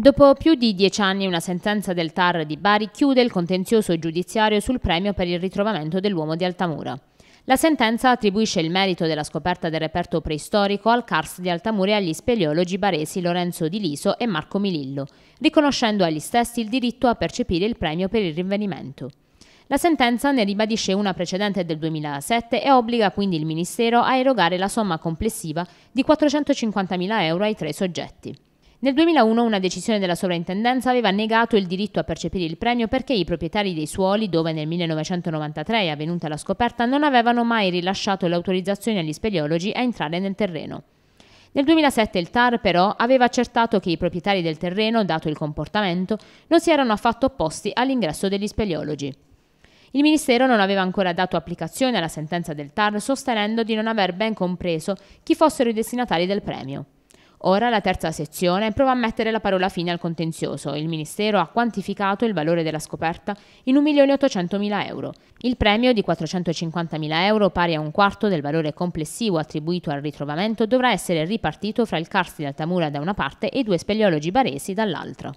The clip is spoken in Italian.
Dopo più di dieci anni una sentenza del TAR di Bari chiude il contenzioso giudiziario sul premio per il ritrovamento dell'uomo di Altamura. La sentenza attribuisce il merito della scoperta del reperto preistorico al CARS di Altamura e agli speleologi baresi Lorenzo Di Liso e Marco Milillo, riconoscendo agli stessi il diritto a percepire il premio per il rinvenimento. La sentenza ne ribadisce una precedente del 2007 e obbliga quindi il Ministero a erogare la somma complessiva di 450.000 euro ai tre soggetti. Nel 2001 una decisione della sovrintendenza aveva negato il diritto a percepire il premio perché i proprietari dei suoli, dove nel 1993 è avvenuta la scoperta, non avevano mai rilasciato le autorizzazioni agli speleologi a entrare nel terreno. Nel 2007 il TAR però aveva accertato che i proprietari del terreno, dato il comportamento, non si erano affatto opposti all'ingresso degli speleologi. Il Ministero non aveva ancora dato applicazione alla sentenza del TAR sostenendo di non aver ben compreso chi fossero i destinatari del premio. Ora la terza sezione prova a mettere la parola fine al contenzioso. Il Ministero ha quantificato il valore della scoperta in 1.800.000 euro. Il premio di 450.000 euro, pari a un quarto del valore complessivo attribuito al ritrovamento, dovrà essere ripartito fra il Carsti d'Altamura da una parte e i due speleologi baresi dall'altra.